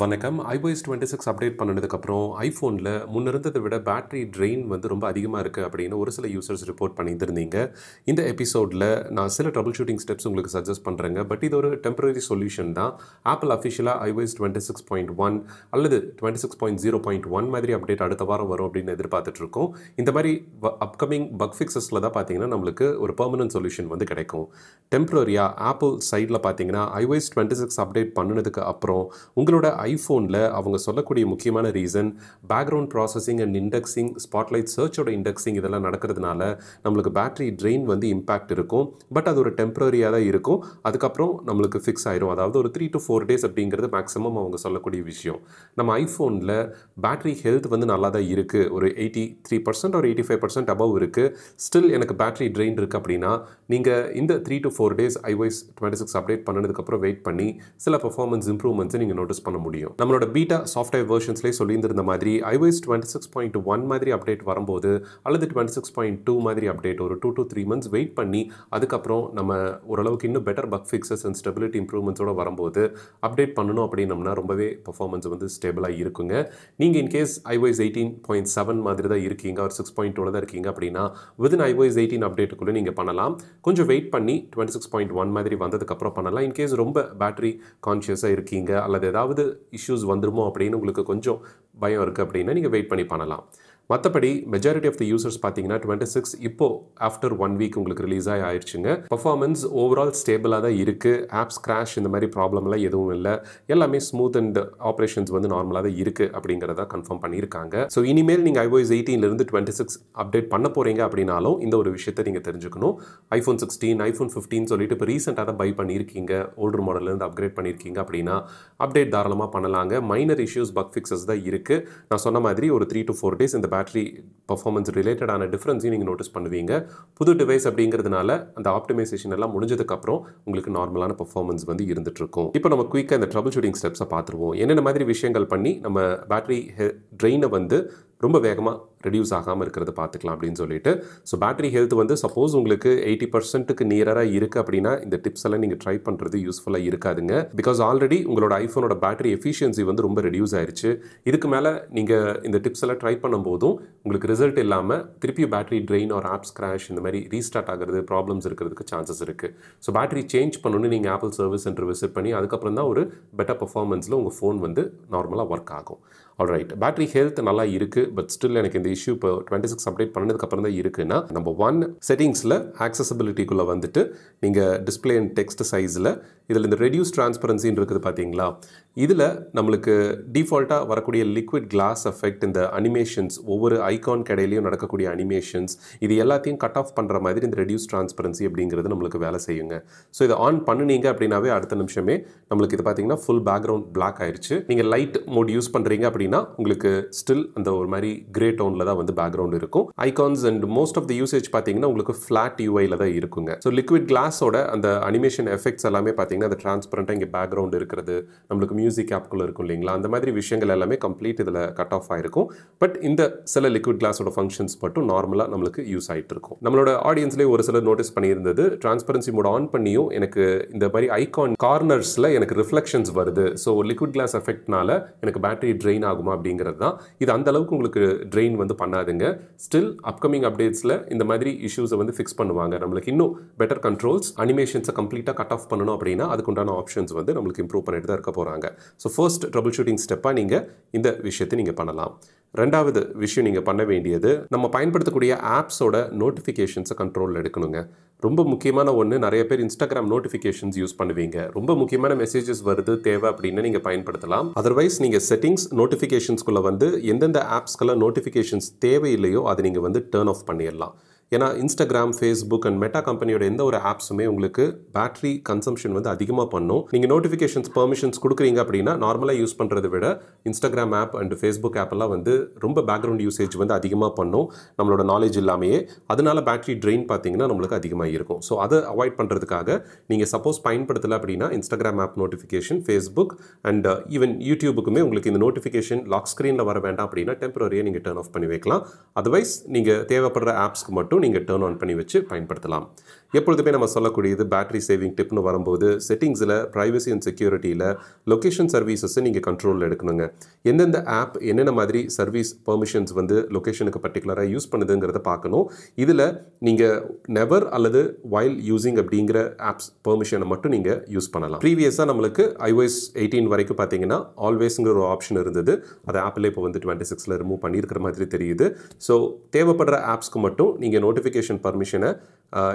வணக்கம் iOS twenty six update பண்ணதுக்கப்புறம் ஐஃபோனில் முன்னிருந்ததை விட பேட்டரி ட்ரெயின் வந்து ரொம்ப அதிகமாக இருக்குது அப்படின்னு ஒரு சில யூசர்ஸ் ரிப்போர்ட் பண்ணியிருந்தீங்க இந்த எபிசோடில் நான் சில ட்ரபுள் ஷூட்டிங் ஸ்டெப்ஸ் உங்களுக்கு சஜஸ்ட் பண்ணுறேங்க பட் இது ஒரு டெம்பரரி சொல்யூஷன் தான் ஆப்பிள் அஃபிஷியலாக iOS twenty six point one அல்லது twenty six point zero point one மாதிரி அப்டேட் அடுத்த வாரம் வரும் அப்படின்னு எதிர்பார்த்துட்ருக்கோம் இந்த மாதிரி அப்கமிங் பக் ஃபிக்ஸஸில் தான் பார்த்தீங்கன்னா நம்மளுக்கு ஒரு பர்மனன்ட் சொல்யூஷன் வந்து கிடைக்கும் டெம்பரரியாக ஆப்பிள் சைடில் பார்த்தீங்கன்னா ஐஓஎஸ் டுவெண்ட்டி சிக்ஸ் அப்டேட் பண்ணதுக்கு அப்புறம் உங்களோட ஐஃபோனில் அவங்க சொல்லக்கூடிய முக்கியமான reason background processing and indexing spotlight சர்ச்சோட இண்டெக்ஸிங் இதெல்லாம் நடக்கிறதுனால நம்மளுக்கு பேட்டரி ட்ரெயின் வந்து இம்பேக்ட் இருக்கும் பட் அது ஒரு டெம்பரரியாக தான் இருக்கும் அதுக்கப்புறம் நம்மளுக்கு ஃபிக்ஸ் ஆயிரும் அதாவது ஒரு த்ரீ டு ஃபோர் டேஸ் அப்படிங்கிறது மேக்ஸிமம் அவங்க சொல்லக்கூடிய விஷயம் நம்ம ஐஃபோனில் பேட்டரி ஹெல்த் வந்து நல்லா தான் இருக்குது ஒரு எயிட்டி த்ரீ பர்சன்ட் ஒரு எயிட்டி ஃபைவ் பர்சன்ட் அபவ் இருக்குது ஸ்டில் எனக்கு பேட்டரி ட்ரெயின் இருக்குது அப்படின்னா நீங்கள் இந்த three to four days iOS twenty six update பண்ணதுக்கப்புறம் வெயிட் பண்ணி சில பர்ஃபார்மன்ஸ் இம்ப்ரூவ்மெண்ட்ஸை நீங்கள் நோட்டீஸ் பண்ண முடியும் நம்மளோட பீட்டா சாஃப்ட்வேர் வேர்ஷன்ஸ்லேயே சொல்லியிருந்த மாதிரி iOS twenty six point one மாதிரி அப்டேட் வரும்போது அல்லது டுவெண்ட்டி சிக்ஸ் பாயிண்ட் டூ மாதிரி அப்டேட் ஒரு two two three months wait பண்ணி அதுக்கப்புறம் நம்ம ஓரளவுக்கு இன்னும் better bug fixes and stability இம்ப்ரூவ்மெண்ட்ஸோட வரும்போது அப்டேட் பண்ணணும் அப்படின்னம்னா ரொம்பவே பர்ஃபார்மன்ஸ் வந்து ஸ்டேபிளாக இருக்குங்க நீங்கள் in case iOS eighteen point seven மாதிரி தான் இருக்கீங்க ஒரு சிக்ஸ் பாயிண்ட் டூவில் தான் இருக்கீங்க அப்படின்னா விதின் ஐஓஎஸ் எயிட்டீன் அப்டேட்டுக்குள்ளே நீங்கள் பண்ணலாம் கொஞ்சம் வெயிட் பண்ணி டுவெண்ட்டி சிக்ஸ் பாயிண்ட் ஒன் மாதிரி வந்ததுக்கப்புறம் பண்ணலாம் இன்கேஸ் ரொம்ப பேட்டரி கான்ஷியஸாக இருக்கீங்க அல்லது ஏதாவது இஷ்யூஸ் வந்துருமோ அப்படின்னு உங்களுக்கு கொஞ்சம் பயம் இருக்குது அப்படின்னா நீங்கள் வெயிட் பண்ணி பண்ணலாம் மற்றபடி மெஜாரிட்டி ஆஃப் த யூசர்ஸ் பார்த்தீங்கன்னா டுவெண்ட்டி சிக்ஸ் இப்போ ஆஃப்டர் ஒன் வீக் உங்களுக்கு ரிலீஸ் ஆகி ஆயிடுச்சுங்க பர்ஃபார்மன்ஸ் ஓவரால் ஸ்டேபிளாக தான் இருக்குது ஆப்ஸ் கிராஷ் இந்த மாதிரி ப்ராப்ளம்லாம் எதுவும் இல்லை எல்லாமே ஸ்மூத் அண்ட் ஆப்ரேஷன்ஸ் வந்து நார்மலாக தான் இருக்குது அப்படிங்கிறத கன்ஃபார்ம் பண்ணியிருக்காங்க ஸோ இனிமேல் நீங்கள் ஐஓஎஸ் எயிட்டீன்லேருந்து டுவெண்ட்டி சிக்ஸ் அப்டேட் பண்ண போகிறீங்க அப்படின்னாலும் இந்த ஒரு விஷயத்தை நீங்கள் தெரிஞ்சுக்கணும் ஐஃபோன் சிக்ஸ்டீன் ஐஃபோன் ஃபிஃப்டின் சொல்லிட்டு இப்போ ரீசெண்டாக தான் பை பண்ணியிருக்கீங்க ஓல்டு மாடல்லேருந்து அப்கிரேட் பண்ணியிருக்கீங்க அப்படின்னா அப்டேட் தாராளமாக பண்ணலாங்க மைனர் இஷ்யூஸ் பக் ஃபிக்ஸஸ் தான் இருக்குது நான் சொன்ன மாதிரி ஒரு த்ரீ டு ஃபோர் டேஸ் இந்த பேட்ரி பர்ஃபார்மன்ஸ் ரிலேட்டடான டிஃப்ரென்ஸையும் நீங்கள் நோட்டீஸ் பண்ணுவீங்க புது டிவைஸ் அப்படிங்கிறதுனால அந்த ஆப்டிமைசேஷன் எல்லாம் முடிஞ்சதுக்கப்புறம் உங்களுக்கு நார்மலான பர்ஃபார்மன்ஸ் வந்து இருந்துகிட்ருக்கும் இப்போ நம்ம குயிக்காக இந்த ட்ரபுள் ஷூட்டிங் ஸ்டெப்ஸை பார்த்துருவோம் என்னென்ன மாதிரி விஷயங்கள் பண்ணி நம்ம பேட்டரி ட்ரெயினை வந்து ரொம்ப வேகமாக ரெடியூஸ் ஆகாமல் இருக்கிறத பார்த்துக்கலாம் அப்படின்னு சொல்லிட்டு ஸோ பேட்டரி ஹெல்த் வந்து சப்போஸ் உங்களுக்கு எயிட்டி பர்சன்ட்டுக்கு நியராக இருக்குது அப்படின்னா இந்த டிப்ஸ் எல்லாம் நீங்கள் ட்ரை பண்ணுறது யூஸ்ஃபுல்லாக இருக்காதுங்க பிகாஸ் ஆல்ரெடி உங்களோட ஐஃபோனோட பேட்டரி எஃபிஷியன்சி வந்து ரொம்ப ரெடியூஸ் ஆயிடுச்சு இதுக்கு மேலே நீங்கள் இந்த டிப்ஸ் எல்லாம் ட்ரை பண்ணும்போதும் உங்களுக்கு ரிசல்ட் இல்லாமல் திருப்பி பேட்டரி ட்ரெயின் ஒரு ஆப்ஸ் கிராஷ் இந்த மாதிரி ரீஸ்டார்ட் ஆகிறது ப்ராப்ளம்ஸ் இருக்கிறதுக்கு சான்சஸ் இருக்குது ஸோ பேட்டரி சேஞ்ச் பண்ணணுன்னு நீங்கள் ஆப்பிள் சர்வீஸ் சென்டர் விசிட் பண்ணி அதுக்கப்புறம் தான் ஒரு பெட்டர் பர்ஃபார்மன்ஸில் உங்கள் ஃபோன் வந்து நார்மலாக ஒர்க் ஆகும் ஆல் ரைட் பேட்டரி ஹெல்த் நல்லா இருக்குது பட் ஸ்டில் எனக்கு இந்த இஷ்யூ இப்போ டுவெண்ட்டி சிக்ஸ் அப்டேட் பண்ணதுக்கப்புறம் தான் இருக்குன்னா நம்ம ஒன் செட்டிங்ஸில் ஆக்சசபிலிட்டிக்குள்ளே வந்துட்டு நீங்கள் டிஸ்பிளே அண்ட் டெக்ஸ்ட் சைஸில் இதில் இந்த ரெடியூஸ் டிரான்ஸ்பரன்சின்னு இருக்குது பார்த்தீங்களா இதில் நம்மளுக்கு டிஃபால்ட்டாக வரக்கூடிய லிக்விட் கிளாஸ் எஃபெக்ட் இந்த அனிமேஷன்ஸ் ஒவ்வொரு ஐகான் கடையிலையும் நடக்கக்கூடிய அனிமேஷன்ஸ் இது எல்லாத்தையும் கட் ஆஃப் பண்ணுற மாதிரி இந்த ரெடியூஸ் டிரான்ஸ்பரன்சி அப்படிங்கிறது நம்மளுக்கு வேலை செய்யுங்க ஸோ இதை ஆன் பண்ணுனீங்க அப்படின்னாவே அடுத்த நிமிஷமே நம்மளுக்கு இது பார்த்தீங்கன்னா ஃபுல் பேக்ரவுண்ட் பிளாக் ஆயிடுச்சு நீங்கள் லைட் மோட் யூஸ் பண்ணுறீங்க அப்படி அப்படின்னா உங்களுக்கு ஸ்டில் அந்த ஒரு மாதிரி கிரே டோனில் தான் வந்து பேக்ரவுண்ட் இருக்கும் icons and most of the usage பார்த்தீங்கன்னா உங்களுக்கு ஃப்ளாட் யூஐயில் தான் இருக்குங்க ஸோ லிக்விட் கிளாஸோட அந்த அனிமேஷன் எஃபெக்ட்ஸ் எல்லாமே பார்த்தீங்கன்னா அந்த டிரான்ஸ்பரண்ட்டாக இங்கே பேக்ரவுண்ட் இருக்கிறது நம்மளுக்கு மியூசிக் ஆப்குள்ளே இருக்கும் இல்லைங்களா அந்த மாதிரி விஷயங்கள் எல்லாமே கம்ப்ளீட் இதில் கட் ஆஃப் ஆயிருக்கும் பட் இந்த சில லிக்விட் கிளாஸோட ஃபங்க்ஷன்ஸ் மட்டும் நார்மலாக நம்மளுக்கு யூஸ் ஆகிட்டு இருக்கும் நம்மளோட ஆடியன்ஸ்லேயே ஒரு சிலர் நோட்டீஸ் பண்ணியிருந்தது டிரான்ஸ்பரன்சி மோட் ஆன் பண்ணியும் எனக்கு இந்த மாதிரி ஐகான் கார்னர்ஸில் எனக்கு ரிஃப்ளெக்ஷன்ஸ் வருது ஸோ லிக்விட் கிளாஸ் எஃபெக்ட்னால எனக்கு பேட்டரி ட்ரெயின் ஆகுமா அப்படிங்கிறது தான் இது அந்த அளவுக்கு உங்களுக்கு ட்ரெயின் வந்து பண்ணாதுங்க ஸ்டில் அப்கமிங் அப்டேட்ஸில் இந்த மாதிரி இஷ்யூஸை வந்து ஃபிக்ஸ் பண்ணுவாங்க நம்மளுக்கு இன்னும் பெட்டர் கண்ட்ரோல்ஸ் அனிமேஷன்ஸை கம்ப்ளீட்டாக கட் ஆஃப் பண்ணணும் அப்படின்னா அதுக்குண்டான ஆப்ஷன்ஸ் வந்து நம்மளுக்கு இம்ப்ரூவ் பண்ணிட்டு தான் இருக்க போகிறாங்க ஸோ ஃபர்ஸ்ட் ட்ரபுள் ஷூட்டிங் ஸ்டெப்பாக நீங்கள் இந்த விஷயத்தை நீங்கள் பண்ணலாம் ரெண்டாவது விஷயம் நீங்கள் பண்ண வேண்டியது நம்ம பயன்படுத்தக்கூடிய ஆப்ஸோட நோட்டிஃபிகேஷன்ஸை கண்ட்ரோலில் எடுக்கணுங்க ரொம்ப முக்கியமான ஒன்று நிறைய பேர் இன்ஸ்டாகிராம் நோட்டிஃபிகேஷன்ஸ் யூஸ் பண்ணுவீங்க ரொம்ப முக்கியமான மெசேஜஸ் வருது தேவை அப்படின்னு நீங்கள் பயன்படுத்தலாம் அதர்வைஸ் நீங்கள் செட்டிங்ஸ் நோட்டிஃபிகேஷன்ஸ்குள்ளே வந்து எந்தெந்த ஆப்ஸ்க்கெல்லாம் நோட்டிஃபிகேஷன்ஸ் தேவையில்லையோ அதை நீங்கள் வந்து டேர்ன் ஆஃப் பண்ணிடலாம் ஏன்னா இன்ஸ்டாகிராம் ஃபேஸ்புக் அண்ட் மெட்டா கம்பெனியோட எந்த ஒரு ஆப்ஸுமே உங்களுக்கு பேட்டரி கன்சம்ஷன் வந்து அதிகமாக பண்ணும் நீங்கள் நோட்டிஃபிகேஷன்ஸ் பெர்மிஷன்ஸ் கொடுக்குறீங்க அப்படின்னா நார்மலாக யூஸ் பண்ணுறத விட இன்ஸ்டாகிராம் ஆப் அண்ட் ஃபேஸ்புக் ஆப்பெல்லாம் வந்து ரொம்ப பேக்ரவுண்ட் யூசேஜ் வந்து அதிகமாக பண்ணும் நம்மளோட நாலேஜ் இல்லாமையே அதனால பேட்டரி ட்ரெயின் பார்த்தீங்கன்னா நம்மளுக்கு அதிகமாக இருக்கும் ஸோ அதை அவாய்ட் பண்ணுறதுக்காக நீங்கள் சப்போஸ் பயன்படுத்தலை அப்படின்னா Instagram app notification Facebook and even யூடியூபுக்குமே உங்களுக்கு இந்த நோட்டிஃபிகேஷன் லாக் ஸ்க்ரீனில் வர வேண்டாம் அப்படின்னா டெம்பரரியாக நீங்கள் டேர்ன் ஆஃப் பண்ணி வைக்கலாம் அதர்வைஸ் நீங்கள் தேவைப்படுற ஆப்ஸ்க்கு மட்டும் நீங்கள் டேர்ன் ஆன் பண்ணி வச்சு பயன்படுத்தலாம் எப்பொழுதுமே நம்ம சொல்லக்கூடியது பேட்டரி சேவிங் டிப்னு வரும்போது செட்டிங்ஸில் ப்ரைவசி அண்ட் செக்யூரிட்டியில் லொக்கேஷன் சர்வீசஸை நீங்கள் கண்ட்ரோலில் எடுக்கணுங்க எந்தெந்த ஆப் என்னென்ன மாதிரி சர்வீஸ் பெர்மிஷன்ஸ் வந்து லொக்கேஷனுக்கு பர்டிகுலராக யூஸ் பண்ணுதுங்கிறத பார்க்கணும் இதில் நீங்கள் நெவர் அல்லது வைல் யூஸிங் அப்படிங்கிற ஆப்ஸ் பெர்மிஷனை மட்டும் நீங்கள் யூஸ் பண்ணலாம் ப்ரீவியஸாக நம்மளுக்கு ஐஓஎஸ் எயிட்டீன் வரைக்கும் பார்த்தீங்கன்னா ஆல்வேஸுங்கிற ஒரு ஆப்ஷன் இருந்தது அது ஆப்பில் இப்போ வந்து டுவெண்ட்டி சிக்ஸில் ரிமூவ் பண்ணியிருக்கிற மாதிரி தெரியுது ஸோ தேவைப்படுற ஆப்ஸ்க்கு மட்டும் நீங்கள் நோட்டிஃபிகேஷன் பர்மிஷனை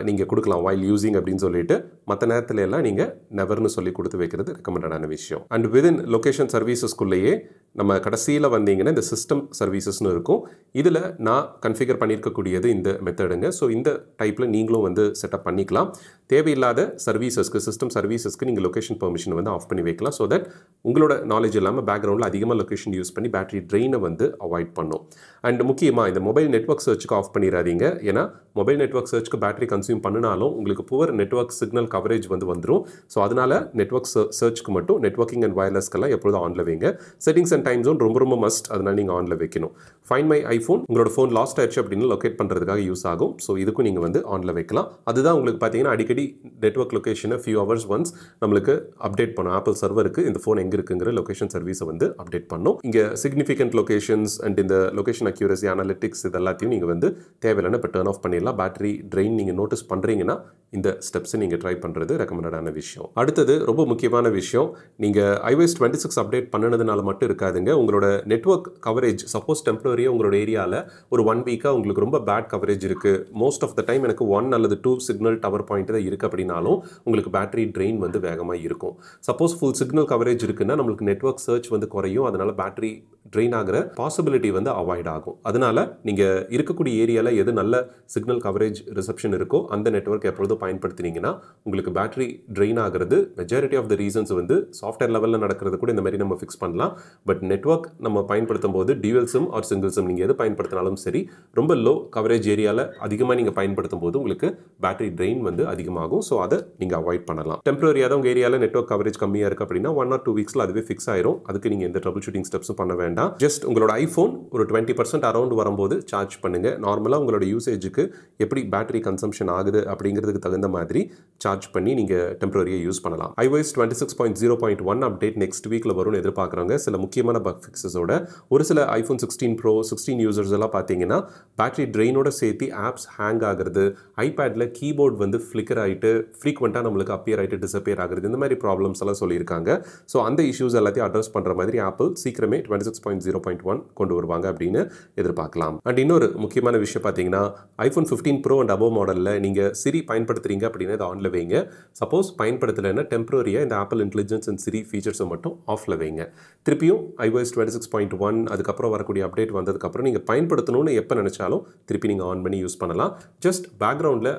நீங்கள் கொடுக்கலாம் வைல் யூஸிங் அப்படின்னு சொல்லிட்டு மற்ற நேரத்தில் எல்லாம் நீங்கள் நெவர்னு சொல்லி கொடுத்து வைக்கிறது ரெக்கமெண்டடான விஷயம் அண்ட் விதின் லொக்கேஷன் சர்வீசஸ்க்குள்ளேயே நம்ம கடைசியில் வந்தீங்கன்னா இந்த சிஸ்டம் சர்வீசஸ்னு இருக்கும் இதில் நான் கன்ஃபிகர் பண்ணியிருக்கக்கூடியது இந்த மெத்தடுங்க ஸோ இந்த டைப்பில் நீங்களும் வந்து செட்டப் பண்ணிக்கலாம் தேவையில்லாத சர்வீசஸ்க்கு சிஸ்டம் சர்வீசஸ்க்கு நீங்கள் லொக்கேஷன் பெர்மிஷன் வந்து ஆஃப் பண்ணி வைக்கலாம் ஸோ தட் உங்களோட நாலேஜ் இல்லாமல் பேக்ரவுண்டில் அதிகமாக லொக்கேஷன் யூஸ் பண்ணி பேட்டரி ட்ரெயினை வந்து அவாய்ட் பண்ணும் அண்ட் முக்கியமாக இந்த மொபைல் நெட்ஒர்க் சர்ச்சுக்கு ஆஃப் பண்ணிடாதீங்க ஏன்னா மொபைல் நெட்ஒர்க் சர்ச்சுக்கு பேட்டரி எப்படி கன்சியூம் பண்ணினாலும் உங்களுக்கு புவர் நெட்ஒர்க் சிக்னல் கவரேஜ் வந்து வந்துடும் ஸோ அதனால் நெட்ஒர்க் சர்ச்சுக்கு மட்டும் நெட்ஒர்க்கிங் அண்ட் வயர்லெஸ்க்கெல்லாம் எப்பொழுதும் ஆனில் வைங்க செட்டிங்ஸ் அண்ட் டைம் ஜோன் ரொம்ப ரொம்ப மஸ்ட் அதனால் நீங்கள் ஆனில் வைக்கணும் ஃபைன் மை ஐஃபோன் உங்களோட ஃபோன் லாஸ்ட் ஆயிடுச்சு அப்படின்னு லொக்கேட் பண்ணுறதுக்காக யூஸ் ஆகும் ஸோ இதுக்கும் நீங்கள் வந்து ஆனில் வைக்கலாம் அதுதான் உங்களுக்கு பார்த்தீங்கன்னா அடிக்கடி நெட்ஒர்க் லொக்கேஷனை ஃபியூ ஹவர்ஸ் ஒன்ஸ் நம்மளுக்கு அப்டேட் பண்ணும் ஆப்பிள் சர்வருக்கு இந்த ஃபோன் எங்கே இருக்குங்கிற லொக்கேஷன் சர்வீஸை வந்து அப்டேட் பண்ணும் இங்கே சிக்னிஃபிகண்ட் லொக்கேஷன்ஸ் அண்ட் இந்த லொக்கேஷன் அக்யூரசி அனாலிட்டிக்ஸ் இதெல்லாத்தையும் நீங்கள் வந்து தேவையில்லைன்னா இப்போ டேர்ன் ஆஃப் பண்ணிடலாம் பேட்டரி ட்ரெயின் நீங்கள் நீங்கள் நோட்டீஸ் பண்ணுறீங்கன்னா இந்த ஸ்டெப்ஸை நீங்கள் ட்ரை பண்ணுறது ரெக்கமெண்டடான விஷயம் அடுத்தது ரொம்ப முக்கியமான விஷயம் நீங்கள் ஐஓஎஸ் டுவெண்ட்டி சிக்ஸ் அப்டேட் பண்ணினதுனால மட்டும் இருக்காதுங்க உங்களோட நெட்ஒர்க் கவரேஜ் சப்போஸ் டெம்பரரியாக உங்களோட ஏரியாவில் ஒரு ஒன் வீக்காக உங்களுக்கு ரொம்ப பேட் கவரேஜ் இருக்குது மோஸ்ட் ஆஃப் த டைம் எனக்கு ஒன் அல்லது டூ சிக்னல் டவர் பாயிண்ட் தான் இருக்குது அப்படின்னாலும் உங்களுக்கு பேட்டரி ட்ரெயின் வந்து வேகமாக இருக்கும் சப்போஸ் ஃபுல் சிக்னல் கவரேஜ் இருக்குன்னா நம்மளுக்கு நெட்ஒர்க் சர்ச் வந்து குறையும் அதனால் பேட்டரி ட்ரெயின் ஆகிற பாசிபிலிட்டி வந்து அவாய்ட் ஆகும் அதனால் நீங்கள் இருக்கக்கூடிய ஏரியாவில் எது நல்ல சிக்னல் கவரேஜ் ரிசப்ஷன் இருக்கும் இருக்கோ அந்த நெட்ஒர்க் எப்பொழுதும் பயன்படுத்தினீங்கன்னா உங்களுக்கு பேட்டரி ட்ரெயின் ஆகிறது மெஜாரிட்டி ஆஃப் த ரீசன்ஸ் வந்து சாஃப்ட்வேர் லெவலில் நடக்கிறது கூட இந்த மாதிரி நம்ம ஃபிக்ஸ் பண்ணலாம் பட் நெட்ஒர்க் நம்ம பயன்படுத்தும் போது டியூவல் ஆர் சிங்கிள்ஸும் நீங்கள் எது பயன்படுத்தினாலும் சரி ரொம்ப லோ கவரேஜ் ஏரியாவில் அதிகமாக நீங்கள் பயன்படுத்தும் போது உங்களுக்கு பேட்டரி ட்ரெயின் வந்து அதிகமாகும் ஸோ அதை நீங்கள் அவாய்ட் பண்ணலாம் டெம்பரரியாக தான் உங்கள் ஏரியாவில் நெட்ஒர்க் கவரேஜ் கம்மியாக இருக்குது அப்படின்னா ஒன் ஆர் டூ வீக்ஸில் அதுவே ஃபிக்ஸ் ஆயிரும் அதுக்கு நீங்கள் எந்த ட்ரபுள் ஷூட்டிங் ஸ்டெப்ஸும் பண்ண வேண்டாம் ஜஸ்ட் உங்களோட ஐஃபோன் ஒரு டுவெண்ட்டி பர்சன்ட் அரௌண்ட் வரும்போது சார்ஜ் பண்ணுங்கள் நார்மலாக உங்களோட யூசேஜுக்கு எப்படி பேட்டரி கன்சம்ஷன் சப்ஸ்கிரிப்ஷன் ஆகுது அப்படிங்கிறதுக்கு தகுந்த மாதிரி சார்ஜ் பண்ணி நீங்கள் டெம்பரரியாக யூஸ் பண்ணலாம் iOS twenty six point zero point one update next வீக்கில் வரும்னு எதிர்பார்க்குறாங்க சில முக்கியமான பக் ஃபிக்ஸஸோட ஒரு சில iPhone sixteen pro sixteen users எல்லாம் பார்த்தீங்கன்னா பேட்டரி ட்ரெயினோட சேர்த்து ஆப்ஸ் ஹேங் ஆகிறது ஐபேடில் கீபோர்ட் வந்து ஃப்ளிக்கர் ஆகிட்டு ஃப்ரீக்வெண்ட்டாக நம்மளுக்கு அப்பியர் ஆகிட்டு டிசப்பியர் ஆகுறது இந்த மாதிரி ப்ராப்ளம்ஸ் எல்லாம் சொல்லியிருக்காங்க ஸோ அந்த இஷ்யூஸ் எல்லாத்தையும் அட்ரஸ் பண்ணுற மாதிரி ஆப்பிள் சீக்கிரமே twenty six point zero point one கொண்டு வருவாங்க அப்படின்னு எதிர்பார்க்கலாம் அண்ட் இன்னொரு முக்கியமான விஷயம் பார்த்தீங்கன்னா iPhone fifteen pro and above model வரல நீங்கள் சிரி பயன்படுத்துறீங்க அப்படின்னா இதை ஆனில் வைங்க சப்போஸ் பயன்படுத்தலைன்னா டெம்பரரியாக இந்த ஆப்பிள் இன்டெலிஜென்ஸ் அண்ட் சிரி ஃபீச்சர்ஸை மட்டும் ஆஃபில் வைங்க திருப்பியும் iOS twenty six point one அதுக்கப்புறம் வரக்கூடிய அப்டேட் வந்ததுக்கப்புறம் நீங்கள் பயன்படுத்தணும்னு எப்போ நினச்சாலும் திருப்பி நீங்கள் ஆன் பண்ணி யூஸ் பண்ணலாம் ஜஸ்ட் பேக்ரவுண்டில்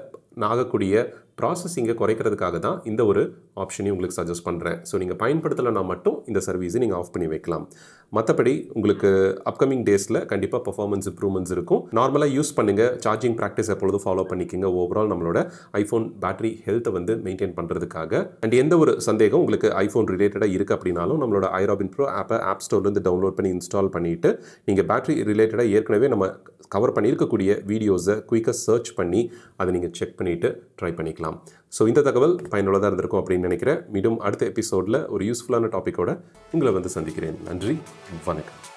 ஆகக்கூடிய ப்ராசஸிங்கை குறைக்கிறதுக்காக தான் இந்த ஒரு ஆப்ஷனையும் உங்களுக்கு சஜஸ்ட் பண்ணுறேன் ஸோ நீங்கள் பயன்படுத்தலைன்னா மட்டும் இந்த சர்வீஸை நீங்கள் ஆஃப் பண்ணி வைக்கலாம் மற்றபடி உங்களுக்கு அப்கமிங் டேஸில் கண்டிப்பாக பர்ஃபார்மன்ஸ் இம்ப்ரூவ்மெண்ட்ஸ் இருக்கும் நார்மலாக யூஸ் பண்ணுங்கள் சார்ஜிங் ப்ராக்டிஸ் எப்பொழுதும் ஃபாலோ பண்ணிக்கோங்க ஓவரால் நம்மளோட ஐஃபோன் பேட்டரி ஹெல்த்தை வந்து மெயின்டைன் பண்ணுறதுக்காக அண்ட் எந்த ஒரு சந்தேகம் உங்களுக்கு ஐஃபோன் ரிலேட்டடாக இருக்குது அப்படின்னாலும் நம்மளோட ஐராபின் ப்ரோ ஆப்பை ஆப் ஸ்டோர்லேருந்து டவுன்லோட் பண்ணி இன்ஸ்டால் பண்ணிவிட்டு நீங்கள் பேட்டரி ரிலேட்டடாக ஏற்கனவே நம்ம கவர் பண்ணியிருக்கக்கூடிய வீடியோஸை குயிக்காக சர்ச் பண்ணி அதை நீங்கள் செக் பண்ணிவிட்டு ட்ரை பண்ணிக்கலாம் ஸோ இந்த தகவல் பயனுள்ளதாக இருந்திருக்கும் அப்படின்னு நினைக்கிறேன் மீண்டும் அடுத்த எபிசோடில் ஒரு யூஸ்ஃபுல்லான டாப்பிக்கோடு உங்களை வந்து சந்திக்கிறேன் நன்றி வணக்கம்